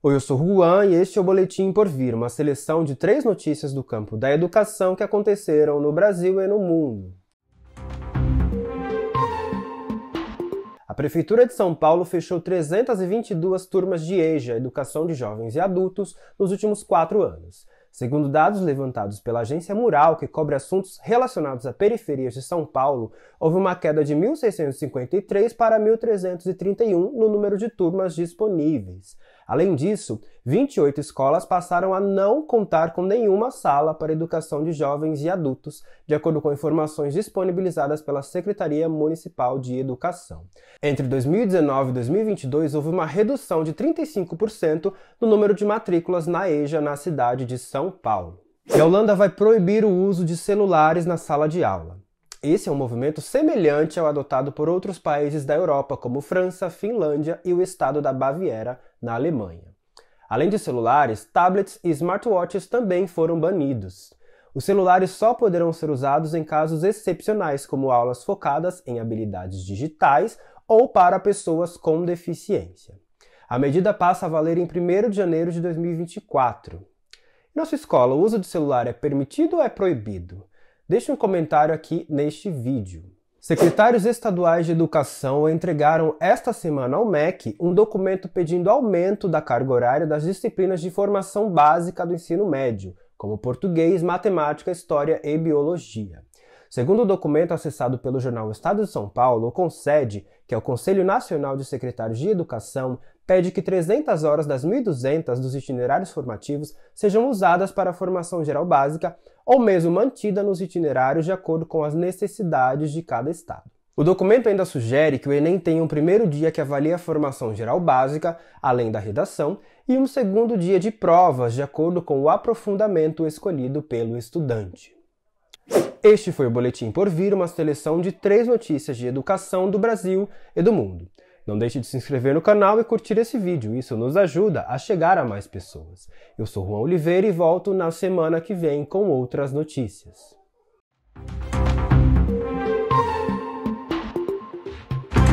Oi, eu sou Juan e este é o Boletim por Vir, uma seleção de três notícias do campo da educação que aconteceram no Brasil e no mundo. A Prefeitura de São Paulo fechou 322 turmas de EJA, Educação de Jovens e Adultos, nos últimos quatro anos. Segundo dados levantados pela agência Mural, que cobre assuntos relacionados a periferias de São Paulo, houve uma queda de 1.653 para 1.331 no número de turmas disponíveis. Além disso, 28 escolas passaram a não contar com nenhuma sala para educação de jovens e adultos, de acordo com informações disponibilizadas pela Secretaria Municipal de Educação. Entre 2019 e 2022, houve uma redução de 35% no número de matrículas na EJA na cidade de São Paulo. E a Holanda vai proibir o uso de celulares na sala de aula. Esse é um movimento semelhante ao adotado por outros países da Europa, como França, Finlândia e o estado da Baviera, na Alemanha. Além de celulares, tablets e smartwatches também foram banidos. Os celulares só poderão ser usados em casos excepcionais, como aulas focadas em habilidades digitais ou para pessoas com deficiência. A medida passa a valer em 1 de janeiro de 2024. Em nossa escola, o uso de celular é permitido ou é proibido? Deixe um comentário aqui neste vídeo. Secretários estaduais de educação entregaram esta semana ao MEC um documento pedindo aumento da carga horária das disciplinas de formação básica do ensino médio, como português, matemática, história e biologia. Segundo o documento acessado pelo jornal Estado de São Paulo, o Concede, que é o Conselho Nacional de Secretários de Educação, pede que 300 horas das 1.200 dos itinerários formativos sejam usadas para a formação geral básica ou mesmo mantida nos itinerários de acordo com as necessidades de cada estado. O documento ainda sugere que o Enem tenha um primeiro dia que avalie a formação geral básica, além da redação, e um segundo dia de provas, de acordo com o aprofundamento escolhido pelo estudante. Este foi o Boletim por Vir, uma seleção de três notícias de educação do Brasil e do mundo. Não deixe de se inscrever no canal e curtir esse vídeo, isso nos ajuda a chegar a mais pessoas. Eu sou Juan Oliveira e volto na semana que vem com outras notícias.